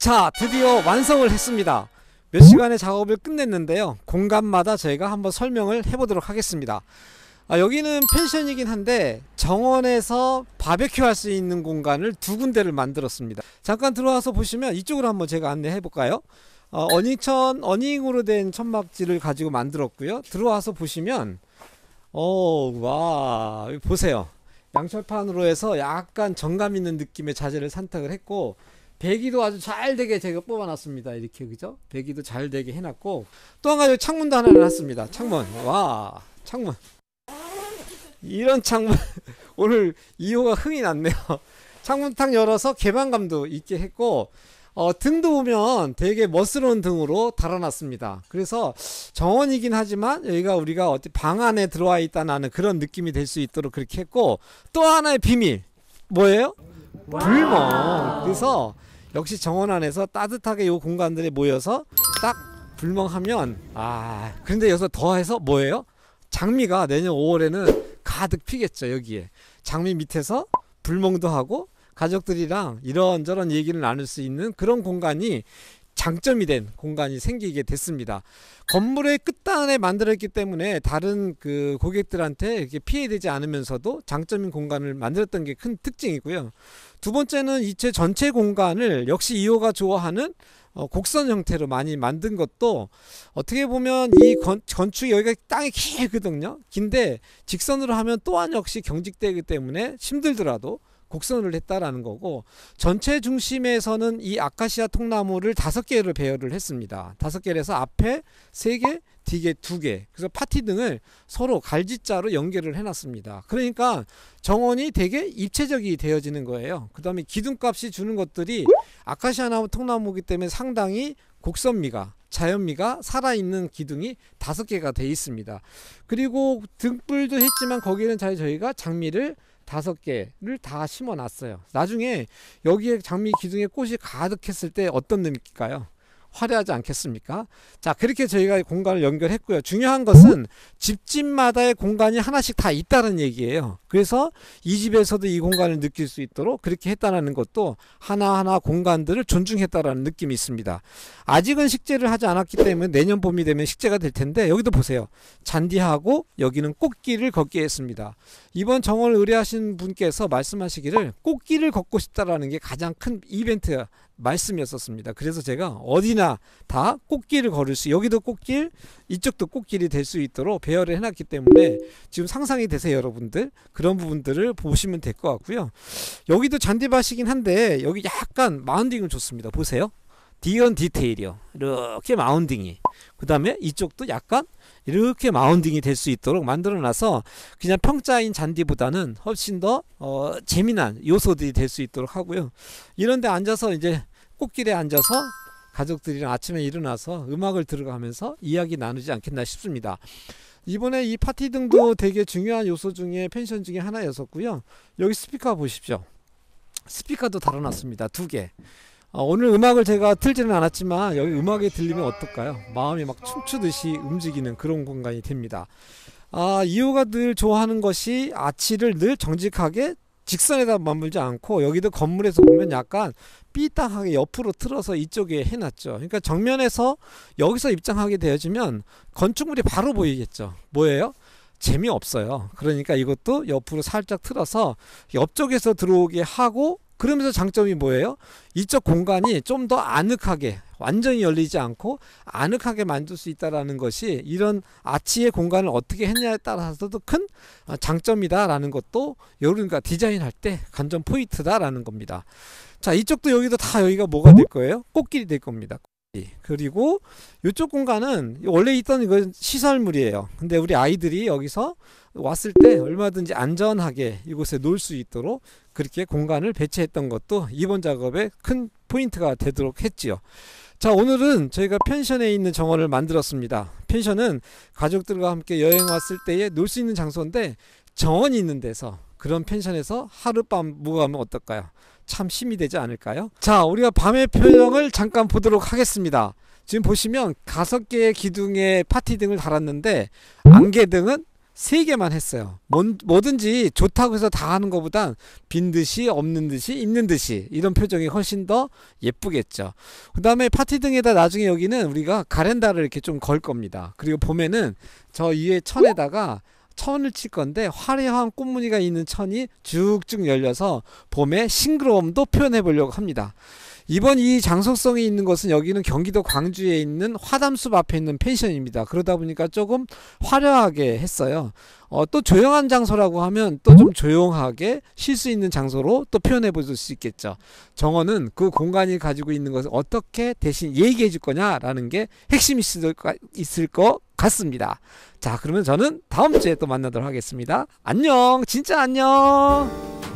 자 드디어 완성을 했습니다 몇 시간의 작업을 끝냈는데요 공간마다 저희가 한번 설명을 해보도록 하겠습니다 아, 여기는 펜션이긴 한데 정원에서 바베큐 할 수 있는 공간을 두 군데를 만들었습니다 잠깐 들어와서 보시면 이쪽으로 한번 제가 안내해 볼까요 어, 어닝천 어닝으로 된 천막지를 가지고 만들었고요 들어와서 보시면 오와 어, 보세요 양철판으로 해서 약간 정감 있는 느낌의 자재를 선택을 했고 배기도 아주 잘 되게 제가 뽑아놨습니다. 이렇게 그죠? 배기도 잘 되게 해놨고 또 한 가지 창문도 하나 놨습니다. 창문 와 창문 이런 창문 오늘 2호가 흥이 났네요. 창문 탁 열어서 개방감도 있게 했고 어, 등도 보면 되게 멋스러운 등으로 달아놨습니다. 그래서 정원이긴 하지만 여기가 우리가 어디 방 안에 들어와 있다는 그런 느낌이 될 수 있도록 그렇게 했고 또 하나의 비밀 뭐예요? 불멍. 그래서 역시 정원 안에서 따뜻하게 요 공간들에 모여서 딱 불멍하면 아 근데 여기서 더해서 뭐예요? 장미가 내년 5월에는 가득 피겠죠 여기에 장미 밑에서 불멍도 하고 가족들이랑 이런저런 얘기를 나눌 수 있는 그런 공간이 장점이 된 공간이 생기게 됐습니다. 건물의 끝단에 만들었기 때문에 다른 그 고객들한테 이렇게 피해되지 않으면서도 장점인 공간을 만들었던 게 큰 특징이고요. 두 번째는 이채 전체 공간을 역시 이호가 좋아하는 어, 곡선 형태로 많이 만든 것도 어떻게 보면 이 건, 건축이 여기가 땅이 길거든요. 긴데 직선으로 하면 또한 역시 경직되기 때문에 힘들더라도 곡선을 했다라는 거고 전체 중심에서는 이 아카시아 통나무를 다섯 개를 배열을 했습니다. 다섯 개에서 앞에 세 개, 뒤에 두 개. 그래서 파티 등을 서로 갈짓자로 연결을 해놨습니다. 그러니까 정원이 되게 입체적이 되어지는 거예요. 그 다음에 기둥값이 주는 것들이 아카시아 나무 통나무기 때문에 상당히 곡선미가 자연미가 살아있는 기둥이 다섯 개가 돼 있습니다. 그리고 등불도 했지만 거기는 잘 저희가 장미를 다섯 개를 다 심어 놨어요. 나중에 여기에 장미 기둥에 꽃이 가득했을 때 어떤 느낌일까요? 화려하지 않겠습니까? 자 그렇게 저희가 공간을 연결했고요. 중요한 것은 집집마다의 공간이 하나씩 다 있다는 얘기예요. 그래서 이 집에서도 이 공간을 느낄 수 있도록 그렇게 했다는 것도 하나하나 공간들을 존중했다라는 느낌이 있습니다. 아직은 식재를 하지 않았기 때문에 내년 봄이 되면 식재가 될 텐데 여기도 보세요. 잔디하고 여기는 꽃길을 걷게 했습니다. 이번 정원을 의뢰하신 분께서 말씀하시기를 꽃길을 걷고 싶다라는 게 가장 큰 이벤트 말씀이었었습니다. 그래서 제가 어디나 다 꽃길을 걸을 수 여기도 꽃길 이쪽도 꽃길이 될 수 있도록 배열을 해놨기 때문에 지금 상상이 되세요 여러분들 그런 부분들을 보시면 될 것 같고요. 여기도 잔디밭이긴 한데 여기 약간 마운딩은좋습니다 보세요. 디언 디테일이요. 이렇게 마운딩이. 그 다음에 이쪽도 약간 이렇게 마운딩이 될 수 있도록 만들어놔서 그냥 평자인 잔디보다는 훨씬 더 어, 재미난 요소들이 될 수 있도록 하고요. 이런데 앉아서 이제 꽃길에 앉아서 가족들이랑 아침에 일어나서 음악을 들어가면서 이야기 나누지 않겠나 싶습니다. 이번에 이 파티 등도 되게 중요한 요소 중에 펜션 중에 하나였었고요. 여기 스피커 보십시오. 스피커도 달아놨습니다. 두 개. 어, 오늘 음악을 제가 틀지는 않았지만 여기 음악이 들리면 어떨까요? 마음이 막 춤추듯이 움직이는 그런 공간이 됩니다. 아, 이호가 늘 좋아하는 것이 아치를 늘 정직하게 직선에다 맞물지 않고 여기도 건물에서 보면 약간 삐딱하게 옆으로 틀어서 이쪽에 해놨죠. 그러니까 정면에서 여기서 입장하게 되어지면 건축물이 바로 보이겠죠. 뭐예요? 재미없어요. 그러니까 이것도 옆으로 살짝 틀어서 옆쪽에서 들어오게 하고 그러면서 장점이 뭐예요? 이쪽 공간이 좀 더 아늑하게 완전히 열리지 않고 아늑하게 만들 수 있다라는 것이 이런 아치의 공간을 어떻게 했냐에 따라서도 큰 어, 장점이다라는 것도 여러분과 디자인할 때 간접 포인트다라는 겁니다. 자 이쪽도 여기도 다 여기가 뭐가 될 거예요? 꽃길이 될 겁니다. 그리고 이쪽 공간은 원래 있던 이건 그 시설물이에요. 근데 우리 아이들이 여기서 왔을 때 얼마든지 안전하게 이곳에 놀 수 있도록 그렇게 공간을 배치했던 것도 이번 작업의 큰 포인트가 되도록 했지요. 자 오늘은 저희가 펜션에 있는 정원을 만들었습니다 펜션은 가족들과 함께 여행 왔을 때에 놀 수 있는 장소인데 정원이 있는 데서 그런 펜션에서 하룻밤 묵으면 어떨까요 참 힘이 되지 않을까요 자 우리가 밤의 표정을 잠깐 보도록 하겠습니다 지금 보시면 다섯 개의 기둥에 파티 등을 달았는데 안개등은 세 개만 했어요. 뭔, 뭐든지 좋다고 해서 다 하는 것보단 빈 듯이 없는 듯이 있는 듯이 이런 표정이 훨씬 더 예쁘겠죠. 그 다음에 파티 등에다 나중에 여기는 우리가 가렌다를 이렇게 좀 걸 겁니다. 그리고 봄에는 저 위에 천에다가 천을 칠 건데 화려한 꽃무늬가 있는 천이 쭉쭉 열려서 봄의 싱그러움도 표현해 보려고 합니다. 이번 이 장소성이 있는 것은 여기는 경기도 광주에 있는 화담숲 앞에 있는 펜션입니다. 그러다 보니까 조금 화려하게 했어요. 어, 또 조용한 장소라고 하면 또 좀 조용하게 쉴 수 있는 장소로 또 표현해 볼수 있겠죠. 정원은 그 공간이 가지고 있는 것을 어떻게 대신 얘기해 줄 거냐라는 게 핵심이 있을 것 같습니다. 자, 그러면 저는 다음 주에 또 만나도록 하겠습니다. 안녕! 진짜 안녕!